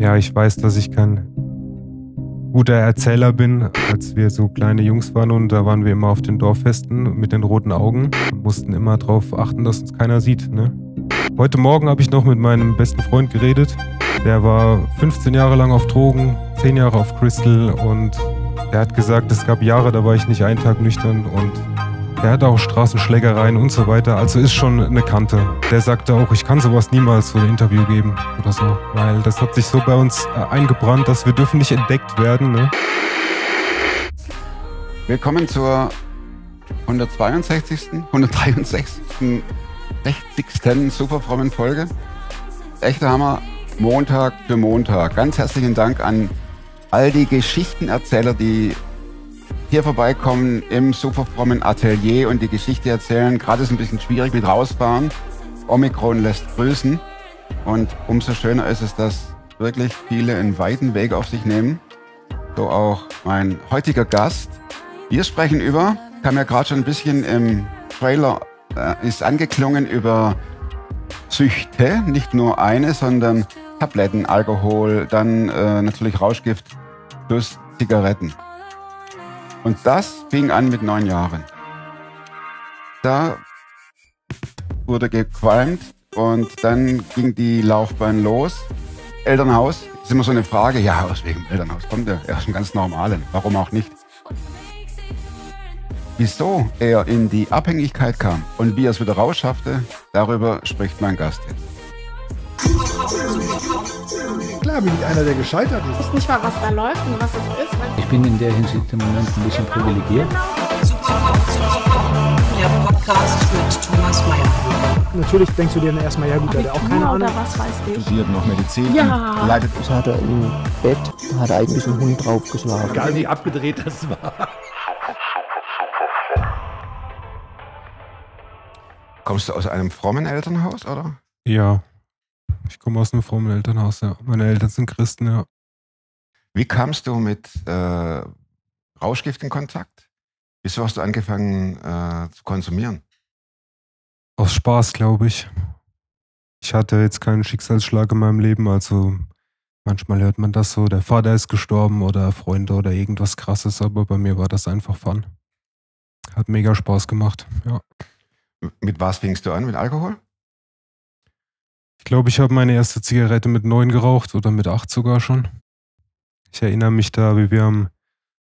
Ja, ich weiß, dass ich kein guter Erzähler bin. Als wir so kleine Jungs waren und da waren wir immer auf den Dorffesten mit den roten Augen und mussten immer darauf achten, dass uns keiner sieht. Ne? Heute Morgen habe ich noch mit meinem besten Freund geredet. Der war 15 Jahre lang auf Drogen, 10 Jahre auf Crystal und er hat gesagt, es gab Jahre, da war ich nicht einen Tag nüchtern und er hat auch Straßenschlägereien und so weiter, also ist schon eine Kante. Der sagte auch, ich kann sowas niemals so ein Interview geben oder so, weil das hat sich so bei uns äh, eingebrannt, dass wir dürfen nicht entdeckt werden. Ne? kommen zur 162., 163., 60. superfrommen Folge. Echter Hammer, Montag für Montag. Ganz herzlichen Dank an all die Geschichtenerzähler, die hier vorbeikommen im super frommen Atelier und die Geschichte erzählen. Gerade ist es ein bisschen schwierig mit rausfahren. Omikron lässt grüßen. Und umso schöner ist es, dass wirklich viele einen weiten Weg auf sich nehmen. So auch mein heutiger Gast. Wir sprechen über, kam ja gerade schon ein bisschen im Trailer, äh, ist angeklungen über Züchte. nicht nur eine, sondern Tabletten, Alkohol, dann äh, natürlich Rauschgift plus Zigaretten. Und das fing an mit neun Jahren. Da wurde gequalmt und dann ging die Laufbahn los. Elternhaus ist immer so eine Frage. Ja, aus welchem Elternhaus kommt er? Er ist ein ganz normalen. Warum auch nicht? Wieso er in die Abhängigkeit kam und wie er es wieder rausschaffte, darüber spricht mein Gast jetzt klar bin ich einer, der gescheitert ist. Ich weiß nicht mal, was da läuft und was es ist. Ich bin in der Hinsicht im Moment ein bisschen genau, privilegiert. Genau. Super, super, der Podcast mit Thomas Mayer. Natürlich denkst du dir dann erstmal, ja gut, der hat auch keine Ahnung. was weiß ich. Studiert noch Medizin, ja. leidet. Das hat er im Bett, da hat er eigentlich einen Hund drauf draufgeschlagen. Egal wie abgedreht das war. Kommst du aus einem frommen Elternhaus, oder? Ja. Ich komme aus einem frommen Elternhaus, ja. Meine Eltern sind Christen, ja. Wie kamst du mit äh, Rauschgift in Kontakt? Wieso hast du angefangen äh, zu konsumieren? Aus Spaß, glaube ich. Ich hatte jetzt keinen Schicksalsschlag in meinem Leben, also manchmal hört man das so, der Vater ist gestorben oder Freunde oder irgendwas krasses, aber bei mir war das einfach Fun. Hat mega Spaß gemacht, ja. Mit was fingst du an? Mit Alkohol? Ich glaube, ich habe meine erste Zigarette mit neun geraucht oder mit acht sogar schon. Ich erinnere mich da, wie wir am,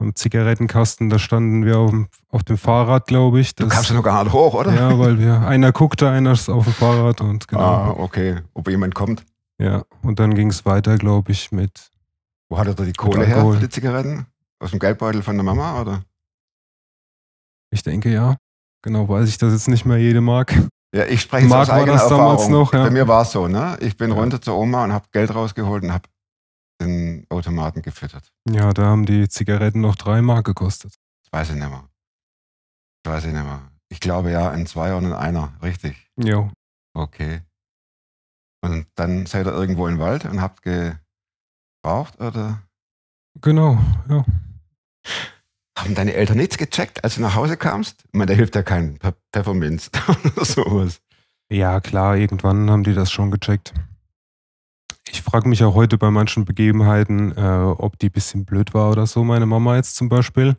am Zigarettenkasten, da standen wir auf dem, auf dem Fahrrad, glaube ich. Das, du kamst ja noch gar nicht hoch, oder? Ja, weil wir, einer guckte, einer ist auf dem Fahrrad und ah, genau. Ah, okay. Ob jemand kommt? Ja, und dann ging es weiter, glaube ich, mit. Wo hatte da die Kohle her für die Zigaretten? Aus dem Geldbeutel von der Mama, oder? Ich denke ja. Genau weiß ich, dass jetzt nicht mehr jede mag. Ja, ich spreche Mark, jetzt aus eigener Erfahrung. Noch, ja. Bei mir war es so, ne? Ich bin ja. runter zur Oma und habe Geld rausgeholt und habe den Automaten gefüttert. Ja, da haben die Zigaretten noch drei Mark gekostet. Das weiß ich nicht mehr. Das weiß ich nicht mehr. Ich glaube ja, ein Zweier und ein Einer, richtig. Jo. Okay. Und dann seid ihr irgendwo im Wald und habt geraucht, oder? Genau, ja haben deine Eltern nichts gecheckt, als du nach Hause kamst? Ich meine, da hilft ja kein Pe Pfefferminz oder sowas. Ja, klar, irgendwann haben die das schon gecheckt. Ich frage mich auch heute bei manchen Begebenheiten, äh, ob die ein bisschen blöd war oder so, meine Mama jetzt zum Beispiel.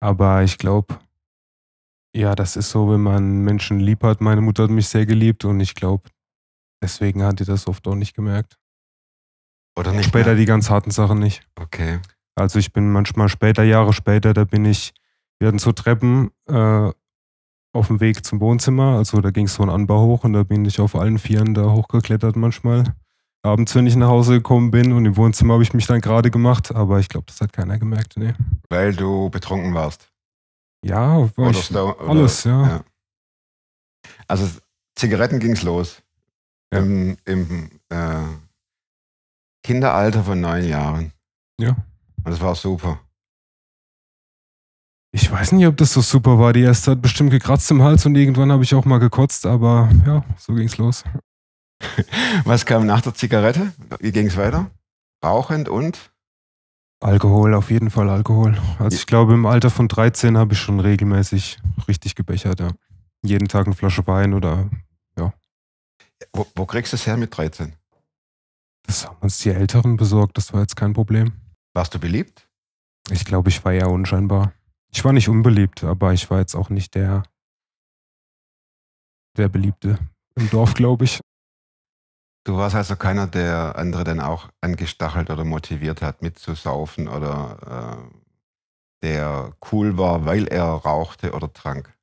Aber ich glaube, ja, das ist so, wenn man Menschen lieb hat. Meine Mutter hat mich sehr geliebt und ich glaube, deswegen hat die das oft auch nicht gemerkt. Oder nicht? Später mehr. die ganz harten Sachen nicht. Okay. Also ich bin manchmal später, Jahre später, da bin ich, wir hatten so Treppen äh, auf dem Weg zum Wohnzimmer, also da ging es so ein Anbau hoch und da bin ich auf allen Vieren da hochgeklettert manchmal. Abends, wenn ich nach Hause gekommen bin und im Wohnzimmer habe ich mich dann gerade gemacht, aber ich glaube, das hat keiner gemerkt, nee. Weil du betrunken warst. Ja, war ich, oder, alles, ja. ja. Also Zigaretten ging es los. Ja. Im, im äh, Kinderalter von neun Jahren. Ja. Das war super. Ich weiß nicht, ob das so super war. Die erste hat bestimmt gekratzt im Hals und irgendwann habe ich auch mal gekotzt, aber ja, so ging es los. Was kam nach der Zigarette? Wie ging es weiter? Rauchend und? Alkohol, auf jeden Fall Alkohol. Also ich glaube, im Alter von 13 habe ich schon regelmäßig richtig gebechert, ja. Jeden Tag eine Flasche Wein oder ja. Wo, wo kriegst du es her mit 13? Das haben uns die Älteren besorgt, das war jetzt kein Problem. Warst du beliebt? Ich glaube, ich war eher unscheinbar. Ich war nicht unbeliebt, aber ich war jetzt auch nicht der, der Beliebte im Dorf, glaube ich. Du warst also keiner, der andere dann auch angestachelt oder motiviert hat, mitzusaufen oder äh, der cool war, weil er rauchte oder trank.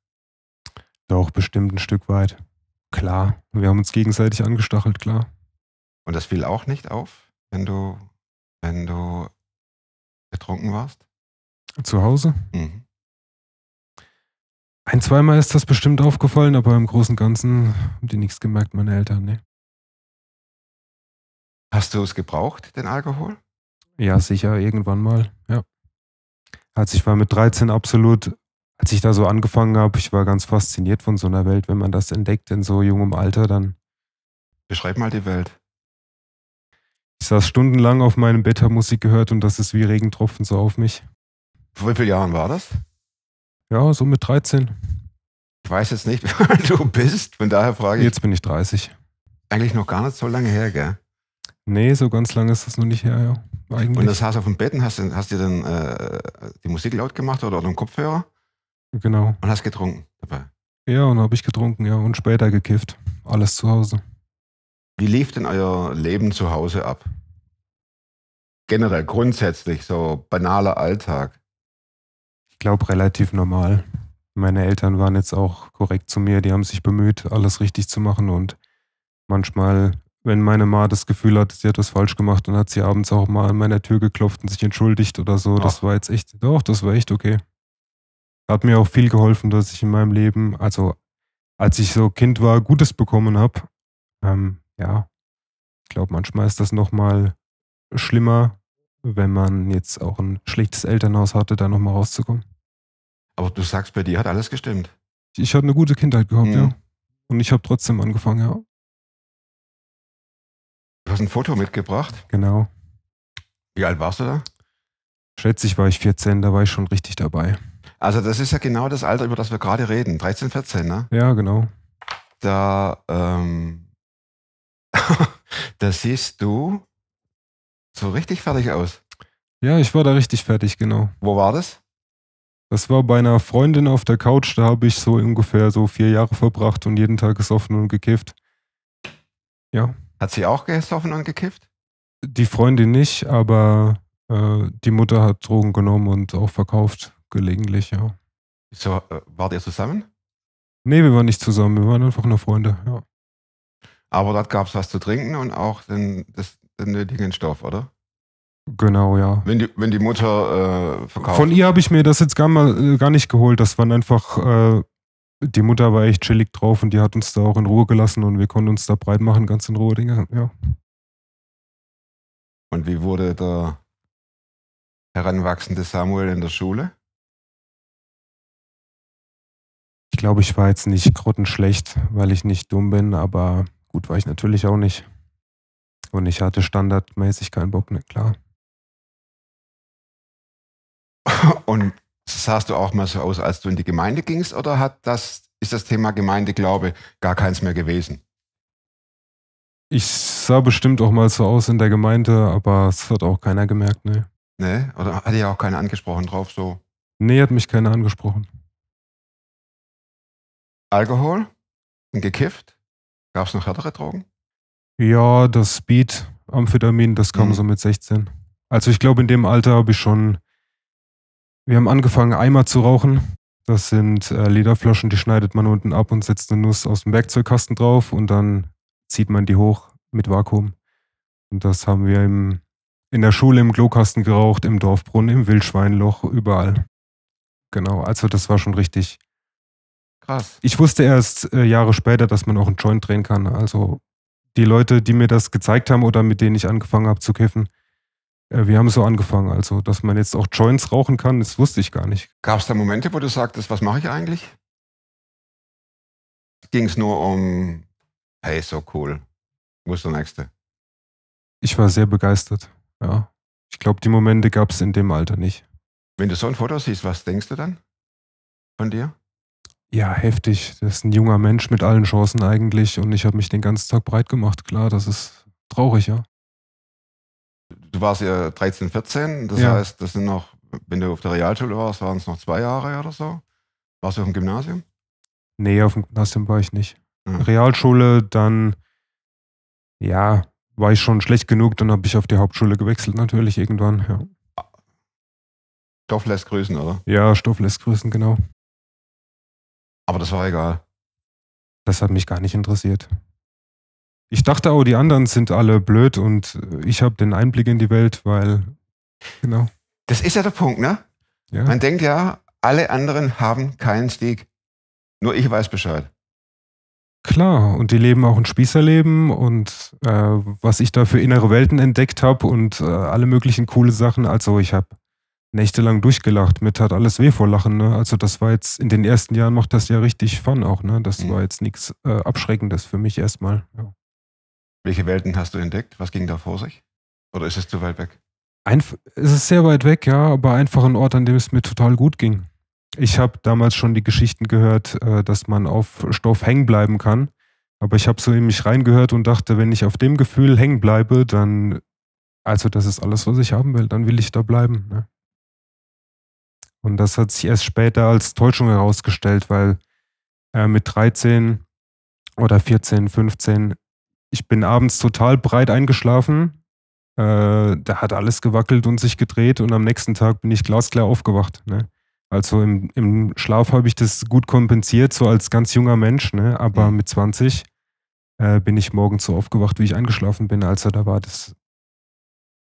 Doch, bestimmt ein Stück weit. Klar. Wir haben uns gegenseitig angestachelt, klar. Und das fiel auch nicht auf, wenn du, wenn du betrunken warst? Zu Hause? Mhm. Ein, zweimal ist das bestimmt aufgefallen, aber im Großen und Ganzen haben die nichts gemerkt, meine Eltern, ne? Hast du es gebraucht, den Alkohol? Ja, sicher, irgendwann mal, ja. Als ich war mit 13 absolut, als ich da so angefangen habe, ich war ganz fasziniert von so einer Welt, wenn man das entdeckt in so jungem Alter, dann. Beschreib mal die Welt. Ich saß stundenlang auf meinem Bett, habe Musik gehört und das ist wie Regentropfen so auf mich. Vor wie vielen Jahren war das? Ja, so mit 13. Ich weiß jetzt nicht, wie du bist, von daher frage ich. Jetzt bin ich 30. Eigentlich noch gar nicht so lange her, gell? Nee, so ganz lange ist das noch nicht her, ja. Eigentlich. Und das saß auf dem Bett und hast, hast dir dann äh, die Musik laut gemacht oder den Kopfhörer? Genau. Und hast getrunken dabei? Ja, und habe ich getrunken, ja. Und später gekifft. Alles zu Hause. Wie lief denn euer Leben zu Hause ab? Generell, grundsätzlich, so banaler Alltag. Ich glaube, relativ normal. Meine Eltern waren jetzt auch korrekt zu mir. Die haben sich bemüht, alles richtig zu machen. Und manchmal, wenn meine Ma das Gefühl hat, sie hat was falsch gemacht, dann hat sie abends auch mal an meiner Tür geklopft und sich entschuldigt oder so. Ach. Das war jetzt echt, doch, das war echt okay. Hat mir auch viel geholfen, dass ich in meinem Leben, also als ich so Kind war, Gutes bekommen habe. Ähm, ja, ich glaube, manchmal ist das nochmal schlimmer, wenn man jetzt auch ein schlechtes Elternhaus hatte, da nochmal rauszukommen. Aber du sagst, bei dir hat alles gestimmt. Ich hatte eine gute Kindheit gehabt, mhm. ja. Und ich habe trotzdem angefangen, ja. Du hast ein Foto mitgebracht. Genau. Wie alt warst du da? Schätze ich, war ich 14, da war ich schon richtig dabei. Also das ist ja genau das Alter, über das wir gerade reden. 13, 14, ne? Ja, genau. Da ähm, da siehst du so richtig fertig aus. Ja, ich war da richtig fertig, genau. Wo war das? Das war bei einer Freundin auf der Couch, da habe ich so ungefähr so vier Jahre verbracht und jeden Tag gesoffen und gekifft. Ja. Hat sie auch gesoffen und gekifft? Die Freundin nicht, aber äh, die Mutter hat Drogen genommen und auch verkauft, gelegentlich, ja. So, äh, wart ihr zusammen? Nee, wir waren nicht zusammen, wir waren einfach nur Freunde, ja. Aber dort gab es was zu trinken und auch den, das, den nötigen Stoff, oder? Genau, ja. Wenn die, wenn die Mutter äh, verkauft. Von ihr habe ich mir das jetzt gar, mal, äh, gar nicht geholt. Das waren einfach, äh, die Mutter war echt chillig drauf und die hat uns da auch in Ruhe gelassen und wir konnten uns da breit machen, ganz in Ruhe Dinge, ja. Und wie wurde der heranwachsende Samuel in der Schule? Ich glaube, ich war jetzt nicht grottenschlecht, weil ich nicht dumm bin, aber gut war ich natürlich auch nicht. Und ich hatte standardmäßig keinen Bock, ne, klar. Und sahst du auch mal so aus, als du in die Gemeinde gingst, oder hat das, ist das Thema Gemeindeglaube gar keins mehr gewesen? Ich sah bestimmt auch mal so aus in der Gemeinde, aber es hat auch keiner gemerkt, ne. Ne? Oder hat ja auch keiner angesprochen drauf, so? Nee, hat mich keiner angesprochen. Alkohol? Gekifft? Gab es noch härtere Drogen? Ja, das Speed, Amphetamin, das kam mhm. so mit 16. Also ich glaube, in dem Alter habe ich schon, wir haben angefangen, Eimer zu rauchen. Das sind äh, Lederflaschen, die schneidet man unten ab und setzt eine Nuss aus dem Werkzeugkasten drauf und dann zieht man die hoch mit Vakuum. Und das haben wir im, in der Schule im Glokasten geraucht, im Dorfbrunnen, im Wildschweinloch, überall. Genau, also das war schon richtig Krass. Ich wusste erst äh, Jahre später, dass man auch einen Joint drehen kann. Also die Leute, die mir das gezeigt haben oder mit denen ich angefangen habe zu kiffen, äh, wir haben so angefangen. Also, dass man jetzt auch Joints rauchen kann, das wusste ich gar nicht. Gab es da Momente, wo du sagtest, was mache ich eigentlich? Ging es nur um, hey, so cool, wo ist der Nächste? Ich war sehr begeistert, ja. Ich glaube, die Momente gab es in dem Alter nicht. Wenn du so ein Foto siehst, was denkst du dann von dir? Ja, heftig. Das ist ein junger Mensch mit allen Chancen eigentlich und ich habe mich den ganzen Tag breit gemacht. Klar, das ist traurig, ja. Du warst ja 13, 14, das ja. heißt, das sind noch, wenn du auf der Realschule warst, waren es noch zwei Jahre oder so. Warst du auf dem Gymnasium? Nee, auf dem Gymnasium war ich nicht. Mhm. Realschule, dann, ja, war ich schon schlecht genug, dann habe ich auf die Hauptschule gewechselt, natürlich irgendwann, ja. Stoff lässt grüßen, oder? Ja, Stoff lässt grüßen, genau. Aber das war egal. Das hat mich gar nicht interessiert. Ich dachte auch, die anderen sind alle blöd und äh, ich habe den Einblick in die Welt, weil, genau. Das ist ja der Punkt, ne? Ja. Man denkt ja, alle anderen haben keinen Stieg. Nur ich weiß Bescheid. Klar, und die leben auch ein Spießerleben und äh, was ich da für innere Welten entdeckt habe und äh, alle möglichen coole Sachen. Also ich habe nächtelang durchgelacht. Mir tat alles weh vor Lachen. Ne? Also das war jetzt, in den ersten Jahren macht das ja richtig Fun auch. Ne? Das mhm. war jetzt nichts äh, Abschreckendes für mich erstmal. Ja. Welche Welten hast du entdeckt? Was ging da vor sich? Oder ist es zu weit weg? Einf es ist sehr weit weg, ja, aber einfach ein Ort, an dem es mir total gut ging. Ich habe damals schon die Geschichten gehört, äh, dass man auf Stoff hängen bleiben kann. Aber ich habe so in mich reingehört und dachte, wenn ich auf dem Gefühl hängen bleibe, dann, also das ist alles, was ich haben will, dann will ich da bleiben. Ne? Und das hat sich erst später als Täuschung herausgestellt, weil äh, mit 13 oder 14, 15, ich bin abends total breit eingeschlafen. Äh, da hat alles gewackelt und sich gedreht und am nächsten Tag bin ich glasklar aufgewacht. Ne? Also im, im Schlaf habe ich das gut kompensiert, so als ganz junger Mensch, ne? aber mhm. mit 20 äh, bin ich morgens so aufgewacht, wie ich eingeschlafen bin. Also da war das,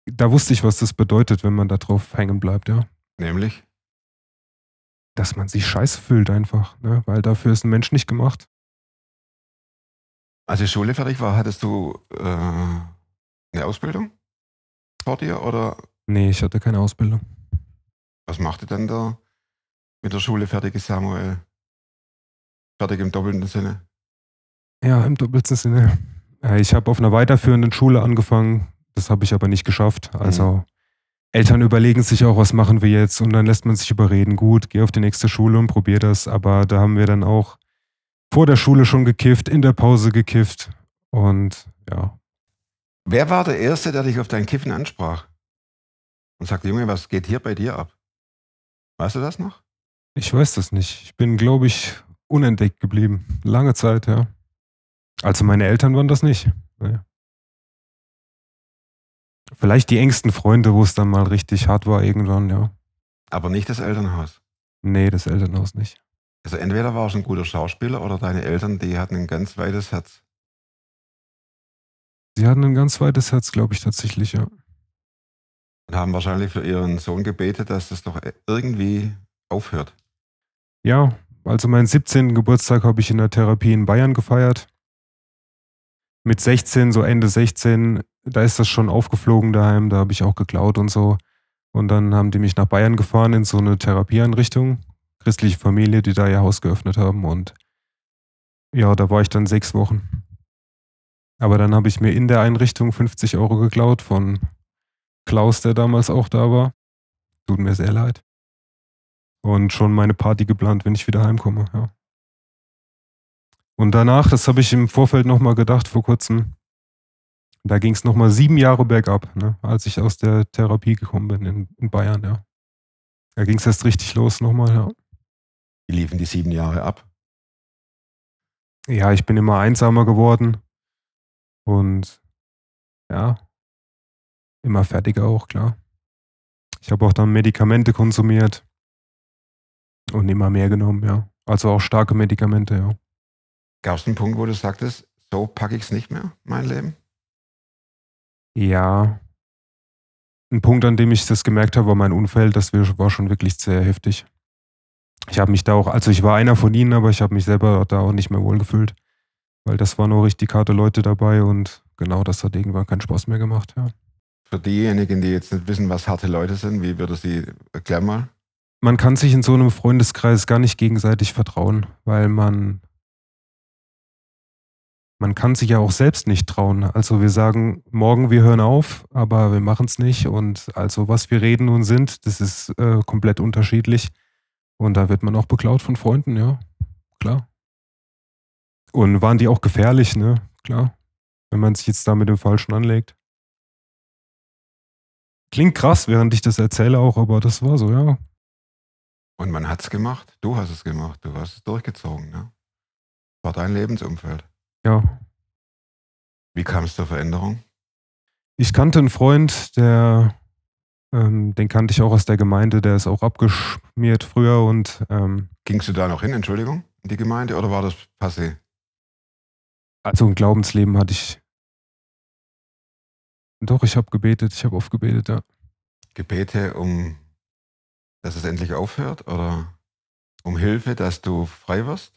da wusste ich, was das bedeutet, wenn man da drauf hängen bleibt, ja. Nämlich? dass man sich scheiße fühlt einfach, ne? weil dafür ist ein Mensch nicht gemacht. Als die Schule fertig war, hattest du äh, eine Ausbildung vor dir oder? Nee, ich hatte keine Ausbildung. Was machte denn da mit der Schule fertige Samuel? Fertig im doppelten Sinne. Ja, im doppelten Sinne. Äh, ich habe auf einer weiterführenden Schule angefangen, das habe ich aber nicht geschafft. Also mhm. Eltern überlegen sich auch, was machen wir jetzt und dann lässt man sich überreden, gut, geh auf die nächste Schule und probier das, aber da haben wir dann auch vor der Schule schon gekifft, in der Pause gekifft und ja. Wer war der Erste, der dich auf dein Kiffen ansprach und sagte, Junge, was geht hier bei dir ab? Weißt du das noch? Ich weiß das nicht. Ich bin, glaube ich, unentdeckt geblieben. Lange Zeit, ja. Also meine Eltern waren das nicht. Naja. Vielleicht die engsten Freunde, wo es dann mal richtig hart war irgendwann, ja. Aber nicht das Elternhaus? Nee, das Elternhaus nicht. Also entweder warst du ein guter Schauspieler oder deine Eltern, die hatten ein ganz weites Herz. Sie hatten ein ganz weites Herz, glaube ich tatsächlich, ja. Und haben wahrscheinlich für ihren Sohn gebetet, dass das doch irgendwie aufhört. Ja, also meinen 17. Geburtstag habe ich in der Therapie in Bayern gefeiert. Mit 16, so Ende 16, da ist das schon aufgeflogen daheim, da habe ich auch geklaut und so. Und dann haben die mich nach Bayern gefahren in so eine Therapieeinrichtung, christliche Familie, die da ihr Haus geöffnet haben. Und ja, da war ich dann sechs Wochen. Aber dann habe ich mir in der Einrichtung 50 Euro geklaut von Klaus, der damals auch da war. Tut mir sehr leid. Und schon meine Party geplant, wenn ich wieder heimkomme, ja. Und danach, das habe ich im Vorfeld nochmal gedacht vor kurzem, da ging es nochmal sieben Jahre bergab, ne? als ich aus der Therapie gekommen bin in, in Bayern, ja. Da ging es erst richtig los nochmal, ja. Wie liefen die sieben Jahre ab? Ja, ich bin immer einsamer geworden und ja, immer fertiger auch, klar. Ich habe auch dann Medikamente konsumiert und immer mehr genommen, ja. Also auch starke Medikamente, ja. Gab es einen Punkt, wo du sagtest, so packe ich es nicht mehr, mein Leben? Ja. Ein Punkt, an dem ich das gemerkt habe, war mein Unfall. Das war schon wirklich sehr heftig. Ich habe mich da auch, also ich war einer von ihnen, aber ich habe mich selber da auch nicht mehr wohlgefühlt, weil das waren auch richtig harte Leute dabei und genau das hat irgendwann keinen Spaß mehr gemacht. Ja. Für diejenigen, die jetzt nicht wissen, was harte Leute sind, wie würde sie erklären mal? Man kann sich in so einem Freundeskreis gar nicht gegenseitig vertrauen, weil man man kann sich ja auch selbst nicht trauen. Also wir sagen, morgen wir hören auf, aber wir machen es nicht. Und also was wir reden und sind, das ist äh, komplett unterschiedlich. Und da wird man auch beklaut von Freunden, ja, klar. Und waren die auch gefährlich, ne? Klar. Wenn man sich jetzt da mit dem Falschen anlegt. Klingt krass, während ich das erzähle auch, aber das war so, ja. Und man hat's gemacht. Du hast es gemacht. Du hast es durchgezogen, ne? War dein Lebensumfeld. Ja. Wie kam es zur Veränderung? Ich kannte einen Freund, der, ähm, den kannte ich auch aus der Gemeinde, der ist auch abgeschmiert früher und. Ähm, Gingst du da noch hin, Entschuldigung, in die Gemeinde oder war das passé? Also ein Glaubensleben hatte ich. Doch, ich habe gebetet, ich habe oft gebetet, ja. Gebete, um dass es endlich aufhört oder um Hilfe, dass du frei wirst?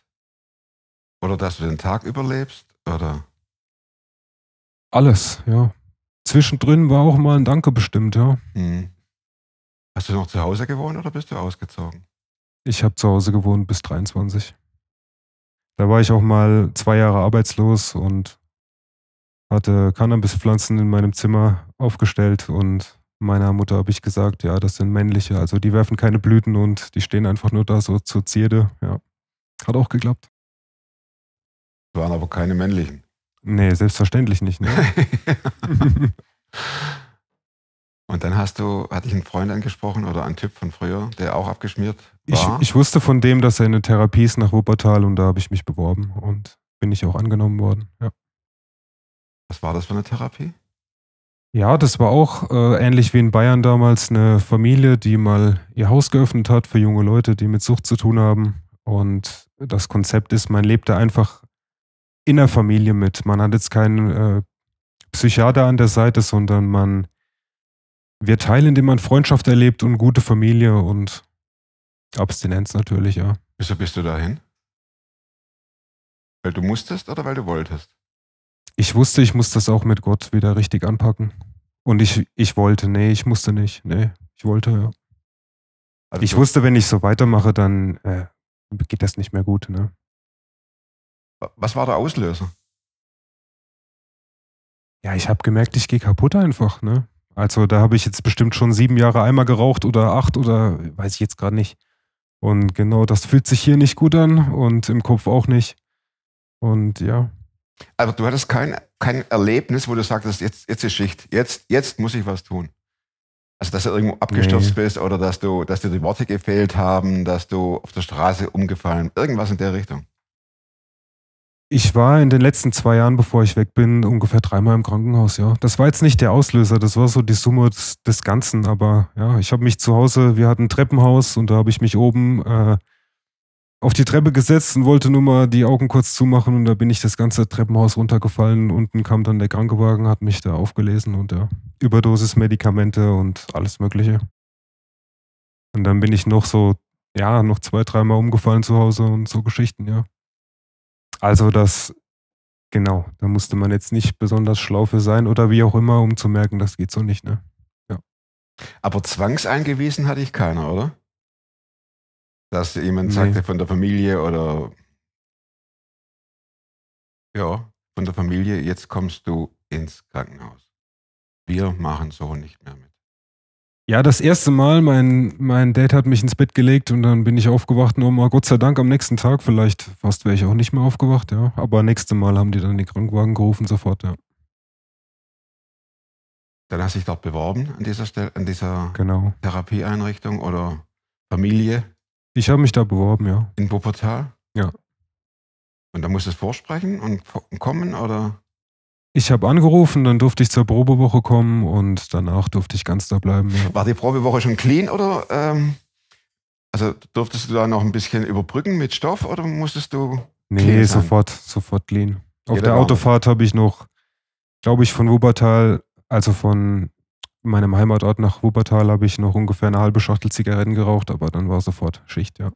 Oder dass du den Tag überlebst? Oder? Alles, ja. Zwischendrin war auch mal ein Danke bestimmt, ja. Hm. Hast du noch zu Hause gewohnt oder bist du ausgezogen? Ich habe zu Hause gewohnt bis 23. Da war ich auch mal zwei Jahre arbeitslos und hatte Cannabispflanzen in meinem Zimmer aufgestellt und meiner Mutter habe ich gesagt, ja, das sind männliche, also die werfen keine Blüten und die stehen einfach nur da so zur Zierde. Ja, hat auch geklappt waren aber keine männlichen. Nee, selbstverständlich nicht. Ne? Und dann hast du, hatte ich einen Freund angesprochen oder einen Typ von früher, der auch abgeschmiert war? Ich, ich wusste von dem, dass er in eine Therapie ist nach Wuppertal und da habe ich mich beworben und bin ich auch angenommen worden. Ja. Was war das für eine Therapie? Ja, das war auch äh, ähnlich wie in Bayern damals eine Familie, die mal ihr Haus geöffnet hat für junge Leute, die mit Sucht zu tun haben. Und das Konzept ist, man lebt da einfach in der Familie mit. Man hat jetzt keinen äh, Psychiater an der Seite, sondern man wird teilen, indem man Freundschaft erlebt und gute Familie und Abstinenz natürlich, ja. Wieso bist du dahin? Weil du musstest oder weil du wolltest? Ich wusste, ich muss das auch mit Gott wieder richtig anpacken. Und ich, ich wollte, nee, ich musste nicht. Nee, ich wollte, ja. Also ich wusste, wenn ich so weitermache, dann äh, geht das nicht mehr gut, ne? Was war der Auslöser? Ja, ich habe gemerkt, ich gehe kaputt einfach. Ne? Also da habe ich jetzt bestimmt schon sieben Jahre einmal geraucht oder acht oder weiß ich jetzt gerade nicht. Und genau, das fühlt sich hier nicht gut an und im Kopf auch nicht. Und ja. Aber also, du hattest kein, kein Erlebnis, wo du sagtest, jetzt, jetzt ist Schicht, jetzt, jetzt muss ich was tun. Also, dass du irgendwo abgestürzt nee. bist oder dass, du, dass dir die Worte gefehlt haben, dass du auf der Straße umgefallen, irgendwas in der Richtung. Ich war in den letzten zwei Jahren, bevor ich weg bin, ungefähr dreimal im Krankenhaus, ja. Das war jetzt nicht der Auslöser, das war so die Summe des, des Ganzen, aber ja, ich habe mich zu Hause, wir hatten ein Treppenhaus und da habe ich mich oben äh, auf die Treppe gesetzt und wollte nur mal die Augen kurz zumachen und da bin ich das ganze Treppenhaus runtergefallen. Unten kam dann der Krankenwagen, hat mich da aufgelesen und ja, Überdosis Medikamente und alles Mögliche. Und dann bin ich noch so, ja, noch zwei, dreimal umgefallen zu Hause und so Geschichten, ja. Also das, genau, da musste man jetzt nicht besonders schlau für sein oder wie auch immer, um zu merken, das geht so nicht, ne? Ja. Aber zwangseingewiesen hatte ich keiner, oder? Dass jemand nee. sagte von der Familie oder ja, von der Familie, jetzt kommst du ins Krankenhaus. Wir machen so nicht mehr mit. Ja, das erste Mal, mein, mein Date hat mich ins Bett gelegt und dann bin ich aufgewacht, nur mal Gott sei Dank am nächsten Tag, vielleicht fast wäre ich auch nicht mehr aufgewacht, ja. Aber nächste Mal haben die dann den Krankenwagen gerufen, sofort, ja. Dann hast du dich dort beworben an dieser Stelle, an dieser genau. Therapieeinrichtung oder Familie? Ich habe mich da beworben, ja. In Wuppertal? Ja. Und da musst du es vorsprechen und kommen oder? Ich habe angerufen, dann durfte ich zur Probewoche kommen und danach durfte ich ganz da bleiben. Ja. War die Probewoche schon clean oder ähm, also durftest du da noch ein bisschen überbrücken mit Stoff oder musstest du? Nee, sofort, sofort clean. Auf ja, der Autofahrt habe ich noch, glaube ich, von Wuppertal, also von meinem Heimatort nach Wuppertal, habe ich noch ungefähr eine halbe Schachtel Zigaretten geraucht, aber dann war sofort Schicht, ja.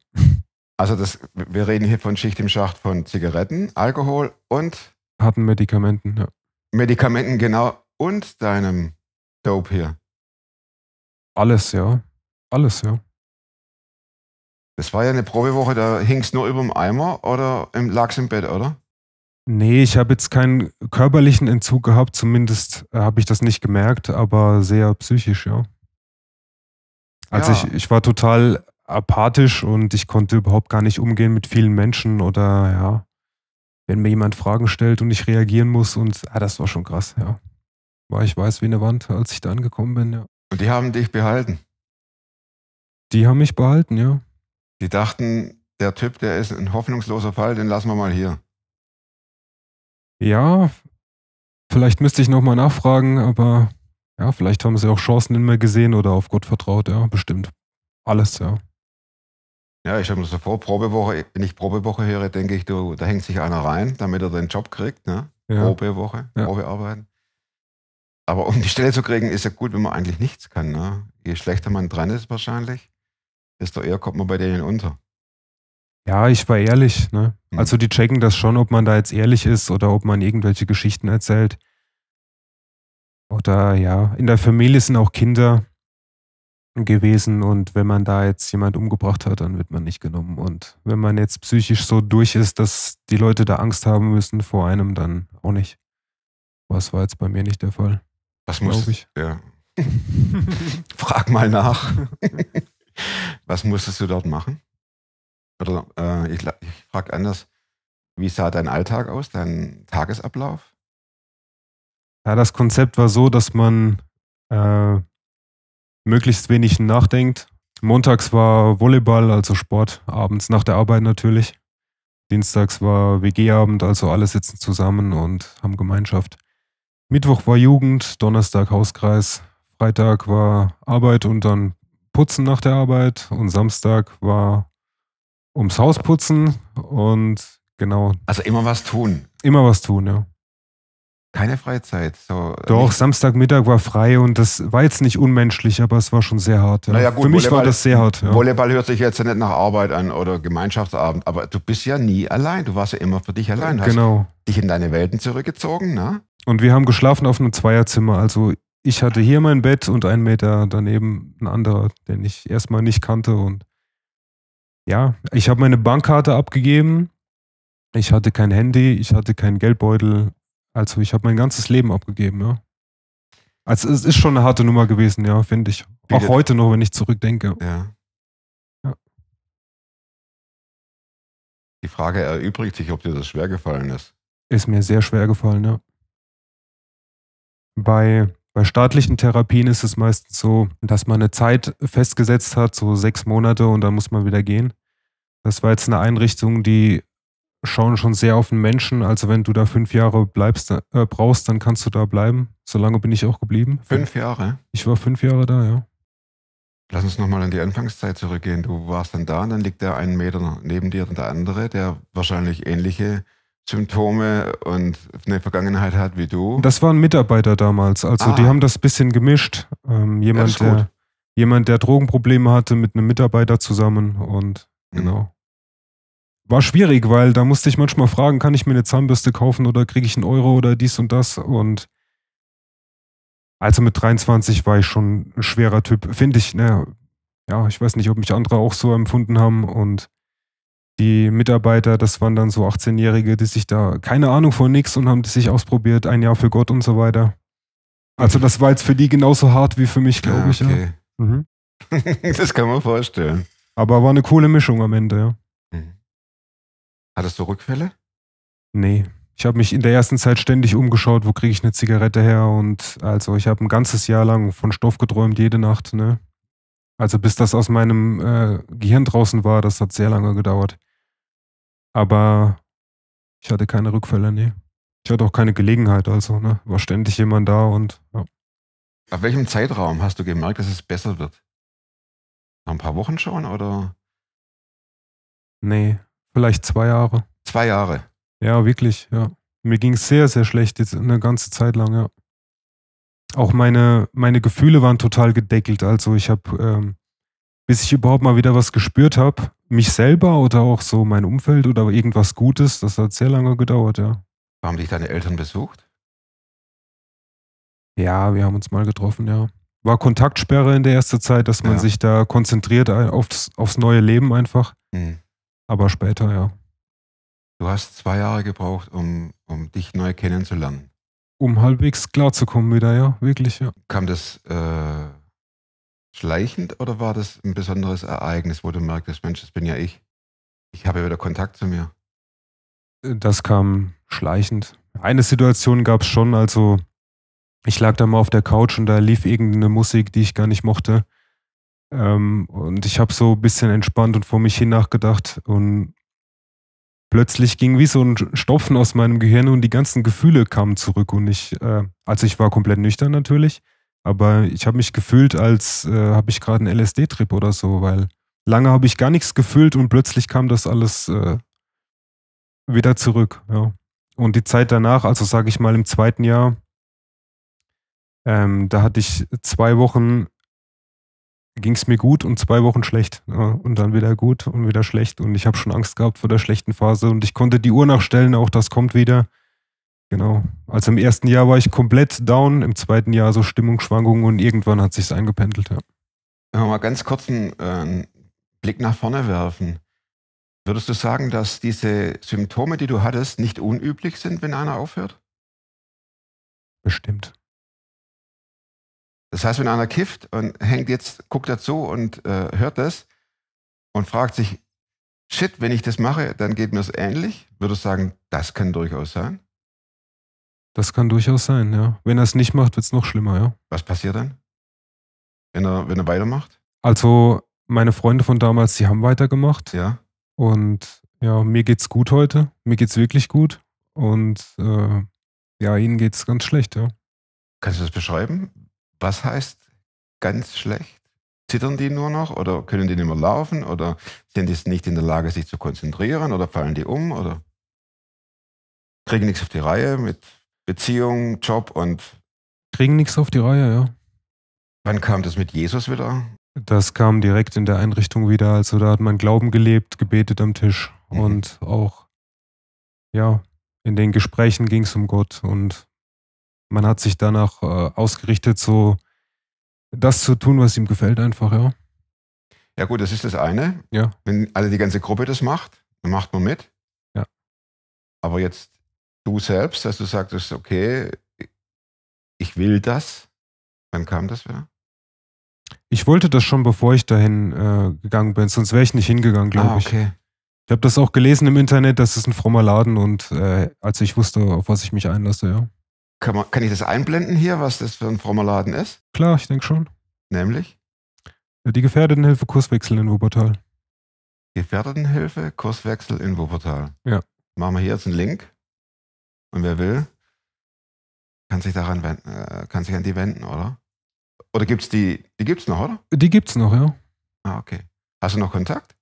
Also das, wir reden hier von Schicht im Schacht von Zigaretten, Alkohol und harten Medikamenten, ja. Medikamenten genau und deinem Dope hier? Alles, ja. Alles, ja. Das war ja eine Probewoche, da hing es nur über dem Eimer oder lag es im Bett, oder? Nee, ich habe jetzt keinen körperlichen Entzug gehabt, zumindest äh, habe ich das nicht gemerkt, aber sehr psychisch, ja. Also ja. Ich, ich war total apathisch und ich konnte überhaupt gar nicht umgehen mit vielen Menschen oder ja wenn mir jemand Fragen stellt und ich reagieren muss und ah, das war schon krass, ja. War ich weiß wie eine Wand, als ich da angekommen bin, ja. Und die haben dich behalten. Die haben mich behalten, ja. Die dachten, der Typ, der ist ein hoffnungsloser Fall, den lassen wir mal hier. Ja, vielleicht müsste ich nochmal nachfragen, aber ja, vielleicht haben sie auch Chancen in mir gesehen oder auf Gott vertraut, ja, bestimmt. Alles, ja. Ja, ich habe mir so vor, Probewoche, wenn ich Probewoche höre, denke ich, du, da hängt sich einer rein, damit er den Job kriegt, ne? Ja. Probewoche, ja. Probearbeiten. Aber um die Stelle zu kriegen, ist ja gut, wenn man eigentlich nichts kann. Ne? Je schlechter man dran ist wahrscheinlich, desto eher kommt man bei denen unter. Ja, ich war ehrlich. Ne? Hm. Also die checken das schon, ob man da jetzt ehrlich ist oder ob man irgendwelche Geschichten erzählt. Oder ja, in der Familie sind auch Kinder gewesen und wenn man da jetzt jemand umgebracht hat, dann wird man nicht genommen. Und wenn man jetzt psychisch so durch ist, dass die Leute da Angst haben müssen vor einem, dann auch nicht. Was war jetzt bei mir nicht der Fall? Was muss ich? Ja. Frag mal nach. Was musstest du dort machen? Oder äh, ich, ich frage anders, wie sah dein Alltag aus, dein Tagesablauf? Ja, das Konzept war so, dass man äh, möglichst wenig nachdenkt. Montags war Volleyball, also Sport, abends nach der Arbeit natürlich. Dienstags war WG-Abend, also alle sitzen zusammen und haben Gemeinschaft. Mittwoch war Jugend, Donnerstag Hauskreis, Freitag war Arbeit und dann Putzen nach der Arbeit und Samstag war ums Haus putzen und genau. Also immer was tun. Immer was tun, ja keine Freizeit. So, Doch, nicht. Samstagmittag war frei und das war jetzt nicht unmenschlich, aber es war schon sehr hart. Ja. Naja, gut, Für mich Volleyball, war das sehr hart. Ja. Volleyball hört sich jetzt ja nicht nach Arbeit an oder Gemeinschaftsabend, aber du bist ja nie allein. Du warst ja immer für dich allein. Hast genau. dich in deine Welten zurückgezogen, ne? Und wir haben geschlafen auf einem Zweierzimmer. Also ich hatte hier mein Bett und einen Meter daneben ein anderer, den ich erstmal nicht kannte. Und ja, ich habe meine Bankkarte abgegeben. Ich hatte kein Handy, ich hatte keinen Geldbeutel also ich habe mein ganzes Leben abgegeben, ja. Also es ist schon eine harte Nummer gewesen, ja, finde ich. Auch heute noch, wenn ich zurückdenke. Ja. ja. Die Frage erübrigt sich, ob dir das schwer gefallen ist. Ist mir sehr schwer gefallen, ja. Bei, bei staatlichen Therapien ist es meistens so, dass man eine Zeit festgesetzt hat, so sechs Monate und dann muss man wieder gehen. Das war jetzt eine Einrichtung, die schauen schon sehr auf den Menschen. Also wenn du da fünf Jahre bleibst, äh, brauchst, dann kannst du da bleiben. So lange bin ich auch geblieben. Fünf Jahre? Ich war fünf Jahre da, ja. Lass uns nochmal an die Anfangszeit zurückgehen. Du warst dann da und dann liegt der einen Meter neben dir und der andere, der wahrscheinlich ähnliche Symptome und eine Vergangenheit hat wie du. Das waren Mitarbeiter damals. Also ah. die haben das bisschen gemischt. Ähm, jemand, ja, der, jemand, der Drogenprobleme hatte mit einem Mitarbeiter zusammen und mhm. genau war schwierig, weil da musste ich manchmal fragen, kann ich mir eine Zahnbürste kaufen oder kriege ich einen Euro oder dies und das. Und also mit 23 war ich schon ein schwerer Typ, finde ich. Ne, ja, ich weiß nicht, ob mich andere auch so empfunden haben. Und die Mitarbeiter, das waren dann so 18-Jährige, die sich da keine Ahnung von nichts und haben die sich ausprobiert, ein Jahr für Gott und so weiter. Also das war jetzt für die genauso hart wie für mich, glaube ah, ja, okay. ich. Ja. Mhm. das kann man vorstellen. Aber war eine coole Mischung am Ende, ja. Hattest du Rückfälle? Nee. Ich habe mich in der ersten Zeit ständig umgeschaut, wo kriege ich eine Zigarette her und also ich habe ein ganzes Jahr lang von Stoff geträumt, jede Nacht, ne? Also bis das aus meinem äh, Gehirn draußen war, das hat sehr lange gedauert. Aber ich hatte keine Rückfälle, ne? Ich hatte auch keine Gelegenheit, also, ne? War ständig jemand da und ja. Ab welchem Zeitraum hast du gemerkt, dass es besser wird? Nach ein paar Wochen schon oder? Nee, Vielleicht zwei Jahre. Zwei Jahre. Ja, wirklich, ja. Mir ging es sehr, sehr schlecht jetzt eine ganze Zeit lang, ja. Auch meine, meine Gefühle waren total gedeckelt. Also ich habe, ähm, bis ich überhaupt mal wieder was gespürt habe, mich selber oder auch so mein Umfeld oder irgendwas Gutes, das hat sehr lange gedauert, ja. Haben dich deine Eltern besucht? Ja, wir haben uns mal getroffen, ja. War Kontaktsperre in der ersten Zeit, dass man ja. sich da konzentriert aufs, aufs neue Leben einfach. Mhm aber später, ja. Du hast zwei Jahre gebraucht, um, um dich neu kennenzulernen. Um halbwegs klarzukommen wieder, ja, wirklich, ja. Kam das äh, schleichend oder war das ein besonderes Ereignis, wo du merktest, Mensch, das bin ja ich? Ich habe ja wieder Kontakt zu mir. Äh, das kam schleichend. Eine Situation gab es schon, also ich lag da mal auf der Couch und da lief irgendeine Musik, die ich gar nicht mochte. Ähm, und ich habe so ein bisschen entspannt und vor mich hin nachgedacht und plötzlich ging wie so ein Stopfen aus meinem Gehirn und die ganzen Gefühle kamen zurück und ich, äh, also ich war komplett nüchtern natürlich, aber ich habe mich gefühlt, als äh, habe ich gerade einen LSD-Trip oder so, weil lange habe ich gar nichts gefühlt und plötzlich kam das alles äh, wieder zurück. Ja. Und die Zeit danach, also sage ich mal im zweiten Jahr, ähm, da hatte ich zwei Wochen ging es mir gut und zwei Wochen schlecht und dann wieder gut und wieder schlecht und ich habe schon Angst gehabt vor der schlechten Phase und ich konnte die Uhr nachstellen, auch das kommt wieder. Genau. Also im ersten Jahr war ich komplett down, im zweiten Jahr so Stimmungsschwankungen und irgendwann hat sich's eingependelt. Ja. Wenn wir mal ganz kurz einen äh, Blick nach vorne werfen, würdest du sagen, dass diese Symptome, die du hattest, nicht unüblich sind, wenn einer aufhört? Bestimmt. Das heißt, wenn einer kifft und hängt jetzt, guckt dazu und äh, hört das und fragt sich, shit, wenn ich das mache, dann geht mir es ähnlich, würde ich sagen, das kann durchaus sein. Das kann durchaus sein, ja. Wenn er es nicht macht, wird es noch schlimmer, ja. Was passiert dann? Wenn er, wenn er weitermacht? Also, meine Freunde von damals, die haben weitergemacht. Ja. Und ja, mir geht's gut heute. Mir geht's wirklich gut. Und äh, ja, ihnen geht's ganz schlecht, ja. Kannst du das beschreiben? Was heißt ganz schlecht? Zittern die nur noch oder können die nicht mehr laufen oder sind die nicht in der Lage, sich zu konzentrieren oder fallen die um oder kriegen nichts auf die Reihe mit Beziehung, Job und... Kriegen nichts auf die Reihe, ja. Wann kam das mit Jesus wieder? Das kam direkt in der Einrichtung wieder. Also da hat man Glauben gelebt, gebetet am Tisch mhm. und auch, ja, in den Gesprächen ging es um Gott und man hat sich danach äh, ausgerichtet, so das zu tun, was ihm gefällt, einfach, ja. Ja, gut, das ist das eine. Ja. Wenn alle die ganze Gruppe das macht, dann macht man mit. Ja. Aber jetzt du selbst, dass du sagtest, okay, ich will das. Wann kam das wieder? Ich wollte das schon, bevor ich dahin äh, gegangen bin, sonst wäre ich nicht hingegangen, glaube ah, okay. ich. Ich habe das auch gelesen im Internet, das ist ein frommer Laden und äh, als ich wusste, auf was ich mich einlasse, ja. Kann, man, kann ich das einblenden hier, was das für ein Formuladen ist? Klar, ich denke schon. Nämlich? Die Gefährdetenhilfe, Kurswechsel in Wuppertal. Gefährdetenhilfe, Kurswechsel in Wuppertal. Ja. Machen wir hier jetzt einen Link. Und wer will, kann sich daran wenden, äh, kann sich an die wenden, oder? Oder gibt's die, die gibt's noch, oder? Die gibt's noch, ja. Ah, okay. Hast du noch Kontakt?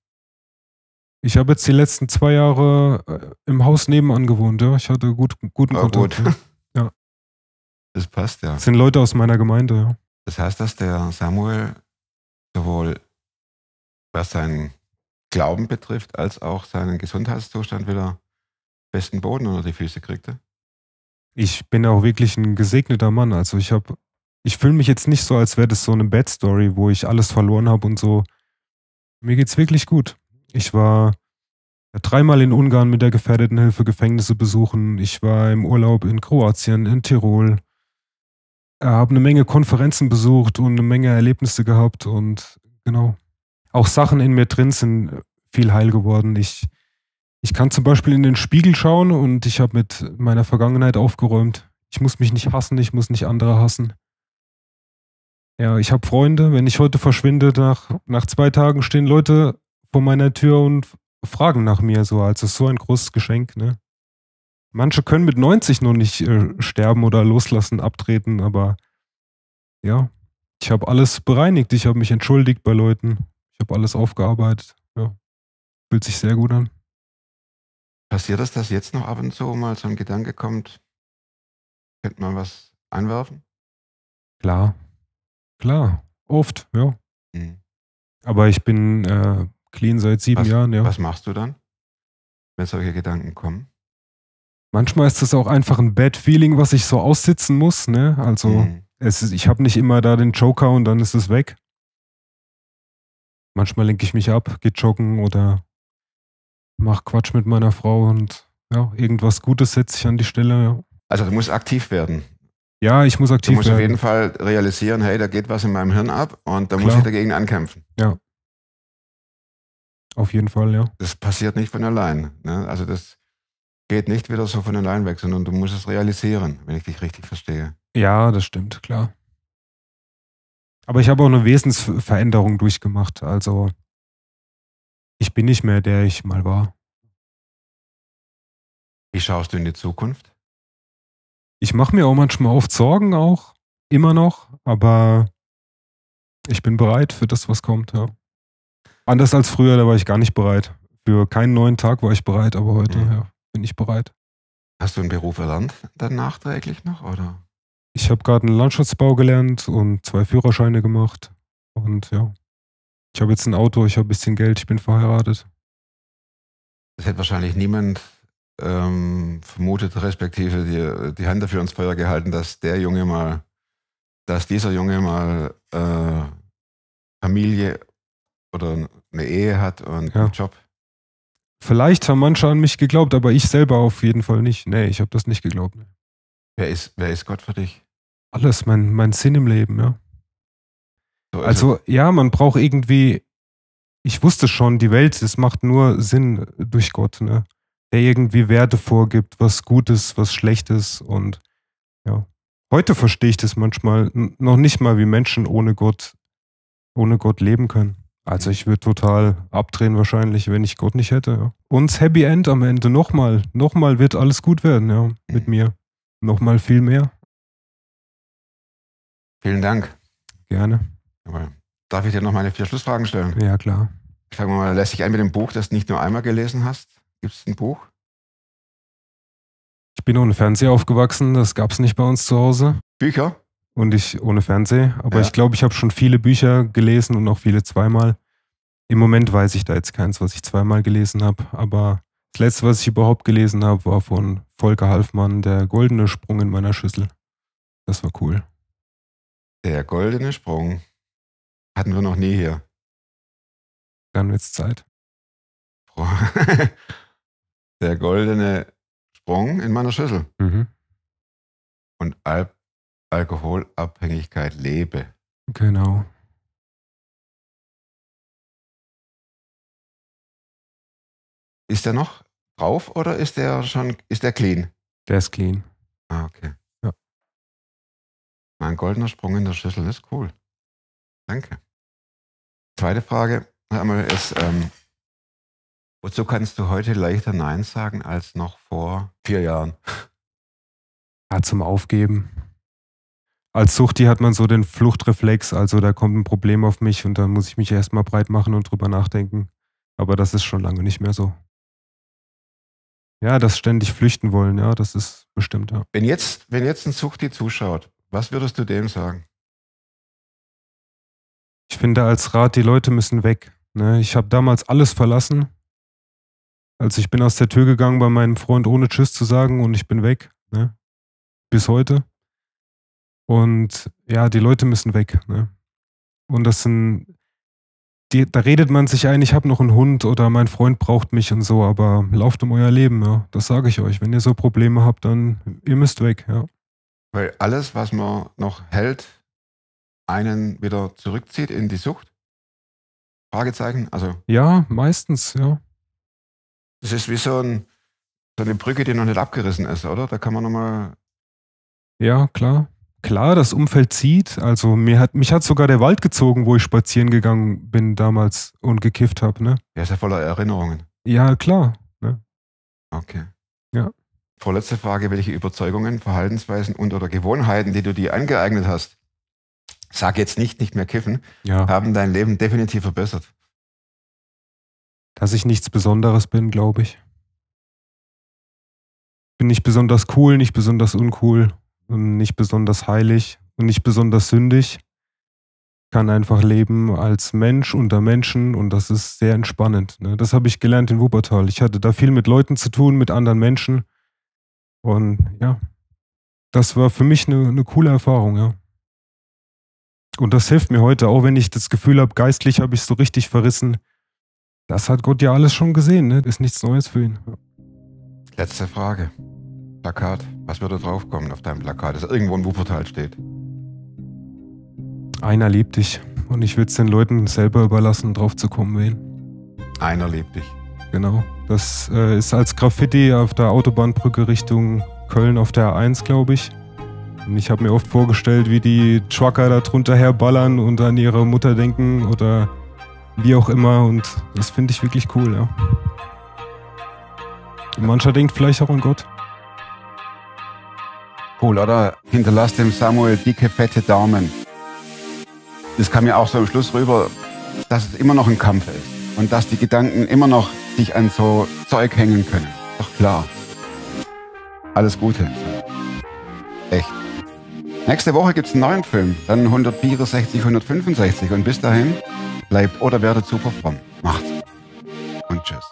Ich habe jetzt die letzten zwei Jahre äh, im Haus nebenan gewohnt, ja. Ich hatte gut, guten ah, Kontakt. Gut. Ja. Das passt ja. Das sind Leute aus meiner Gemeinde, ja. Das heißt, dass der Samuel sowohl was seinen Glauben betrifft, als auch seinen Gesundheitszustand wieder besten Boden unter die Füße kriegte? Ich bin auch wirklich ein gesegneter Mann. Also ich habe, ich fühle mich jetzt nicht so, als wäre das so eine Bad Story, wo ich alles verloren habe und so. Mir geht's wirklich gut. Ich war dreimal in Ungarn mit der Gefährdetenhilfe Gefängnisse besuchen. Ich war im Urlaub in Kroatien, in Tirol habe eine Menge Konferenzen besucht und eine Menge Erlebnisse gehabt und genau. Auch Sachen in mir drin sind viel heil geworden. Ich, ich kann zum Beispiel in den Spiegel schauen und ich habe mit meiner Vergangenheit aufgeräumt. Ich muss mich nicht hassen, ich muss nicht andere hassen. Ja, ich habe Freunde. Wenn ich heute verschwinde, nach, nach zwei Tagen stehen Leute vor meiner Tür und fragen nach mir so. Also so ein großes Geschenk, ne? Manche können mit 90 noch nicht äh, sterben oder loslassen, abtreten, aber ja, ich habe alles bereinigt. Ich habe mich entschuldigt bei Leuten. Ich habe alles aufgearbeitet. Ja, fühlt sich sehr gut an. Passiert es, dass jetzt noch ab und zu mal so ein Gedanke kommt, könnte man was einwerfen? Klar, klar, oft, ja. Mhm. Aber ich bin äh, clean seit sieben was, Jahren, ja. Was machst du dann, wenn solche Gedanken kommen? manchmal ist das auch einfach ein bad feeling, was ich so aussitzen muss, ne? Also mhm. es ist, ich habe nicht immer da den Joker und dann ist es weg. Manchmal lenke ich mich ab, gehe joggen oder mache Quatsch mit meiner Frau und ja, irgendwas Gutes setze ich an die Stelle. Also du musst aktiv werden. Ja, ich muss aktiv werden. Du musst werden. auf jeden Fall realisieren, hey, da geht was in meinem Hirn ab und da Klar. muss ich dagegen ankämpfen. Ja. Auf jeden Fall, ja. Das passiert nicht von allein. Ne? Also das, geht nicht wieder so von allein weg, sondern du musst es realisieren, wenn ich dich richtig verstehe. Ja, das stimmt, klar. Aber ich habe auch eine Wesensveränderung durchgemacht. Also ich bin nicht mehr der ich mal war. Wie schaust du in die Zukunft? Ich mache mir auch manchmal oft Sorgen auch, immer noch, aber ich bin bereit für das, was kommt, ja. Anders als früher, da war ich gar nicht bereit. Für keinen neuen Tag war ich bereit, aber heute, mhm. ja bin ich bereit. Hast du einen Beruf erlernt dann nachträglich noch, oder? Ich habe gerade einen Landschaftsbau gelernt und zwei Führerscheine gemacht. Und ja, ich habe jetzt ein Auto, ich habe ein bisschen Geld, ich bin verheiratet. Das hätte wahrscheinlich niemand ähm, vermutet, respektive die, die Hand dafür ins Feuer gehalten, dass der Junge mal, dass dieser Junge mal äh, Familie oder eine Ehe hat und ja. einen Job. Vielleicht haben manche an mich geglaubt, aber ich selber auf jeden Fall nicht. Nee, ich habe das nicht geglaubt. Wer ist, wer ist Gott für dich? Alles, mein, mein Sinn im Leben, ja. So also, also, ja, man braucht irgendwie, ich wusste schon, die Welt, es macht nur Sinn durch Gott, ne? Der irgendwie Werte vorgibt, was Gutes, was Schlechtes und ja. Heute verstehe ich das manchmal noch nicht mal, wie Menschen ohne Gott, ohne Gott leben können. Also ich würde total abdrehen wahrscheinlich, wenn ich Gott nicht hätte. Ja. Und Happy End am Ende nochmal. Nochmal wird alles gut werden, ja, mit mir. Nochmal viel mehr. Vielen Dank. Gerne. Jawohl. Darf ich dir noch meine vier Schlussfragen stellen? Ja, klar. Ich fange mal lässt sich ein mit dem Buch, das du nicht nur einmal gelesen hast. Gibt es ein Buch? Ich bin ohne Fernseher aufgewachsen, das gab es nicht bei uns zu Hause. Bücher? und ich ohne Fernseher. Aber ja. ich glaube, ich habe schon viele Bücher gelesen und auch viele zweimal. Im Moment weiß ich da jetzt keins, was ich zweimal gelesen habe. Aber das letzte, was ich überhaupt gelesen habe, war von Volker Halfmann, Der goldene Sprung in meiner Schüssel. Das war cool. Der goldene Sprung. Hatten wir noch nie hier. Dann wird's Zeit. Der goldene Sprung in meiner Schüssel. Mhm. Und Alp Alkoholabhängigkeit lebe. Genau. Ist der noch drauf oder ist der schon, ist der clean? Der ist clean. Ah, okay. Ja. Mein goldener Sprung in der Schüssel ist cool. Danke. Zweite Frage einmal ist, ähm, wozu kannst du heute leichter Nein sagen als noch vor vier Jahren? Ja, zum Aufgeben als Suchti hat man so den Fluchtreflex, also da kommt ein Problem auf mich und dann muss ich mich erstmal breit machen und drüber nachdenken. Aber das ist schon lange nicht mehr so. Ja, das ständig flüchten wollen, ja, das ist bestimmt, ja. Wenn jetzt, wenn jetzt ein Suchti zuschaut, was würdest du dem sagen? Ich finde als Rat, die Leute müssen weg. Ne? Ich habe damals alles verlassen. Also ich bin aus der Tür gegangen bei meinem Freund, ohne Tschüss zu sagen und ich bin weg. Ne? Bis heute. Und ja, die Leute müssen weg. Ne? Und das sind, die, da redet man sich ein, ich habe noch einen Hund oder mein Freund braucht mich und so, aber lauft um euer Leben, ja. Das sage ich euch. Wenn ihr so Probleme habt, dann ihr müsst weg, ja. Weil alles, was man noch hält, einen wieder zurückzieht in die Sucht? Fragezeichen? Also. Ja, meistens, ja. Das ist wie so, ein, so eine Brücke, die noch nicht abgerissen ist, oder? Da kann man nochmal. Ja, klar klar, das Umfeld zieht. Also mir hat, mich hat sogar der Wald gezogen, wo ich spazieren gegangen bin damals und gekifft habe. Ne? Ja, ist ja voller Erinnerungen. Ja, klar. Ne? Okay. Ja. Vorletzte Frage, welche Überzeugungen, Verhaltensweisen und oder Gewohnheiten, die du dir angeeignet hast, sag jetzt nicht, nicht mehr kiffen, ja. haben dein Leben definitiv verbessert? Dass ich nichts Besonderes bin, glaube ich. Bin nicht besonders cool, nicht besonders uncool und nicht besonders heilig und nicht besonders sündig, kann einfach leben als Mensch unter Menschen und das ist sehr entspannend. Ne? Das habe ich gelernt in Wuppertal. Ich hatte da viel mit Leuten zu tun, mit anderen Menschen und ja, das war für mich eine, eine coole Erfahrung, ja. Und das hilft mir heute, auch wenn ich das Gefühl habe, geistlich habe ich es so richtig verrissen. Das hat Gott ja alles schon gesehen, ne? Ist nichts Neues für ihn. Letzte Frage. Plakat. Was würde draufkommen auf deinem Plakat, das irgendwo in Wuppertal steht? Einer liebt dich. Und ich will es den Leuten selber überlassen, drauf zu kommen, wen. Einer liebt dich. Genau. Das äh, ist als Graffiti auf der Autobahnbrücke Richtung Köln auf der A1, glaube ich. Und ich habe mir oft vorgestellt, wie die Trucker da drunter herballern und an ihre Mutter denken oder wie auch immer. Und das finde ich wirklich cool, ja. Und mancher denkt vielleicht auch an Gott. Cool, oder? Hinterlass dem Samuel dicke, fette Daumen. Das kam ja auch so am Schluss rüber, dass es immer noch ein Kampf ist und dass die Gedanken immer noch sich an so Zeug hängen können. Doch klar. Alles Gute. Echt. Nächste Woche gibt es einen neuen Film, dann 164, 165 und bis dahin bleibt oder werdet super fromm. Macht's. Und tschüss.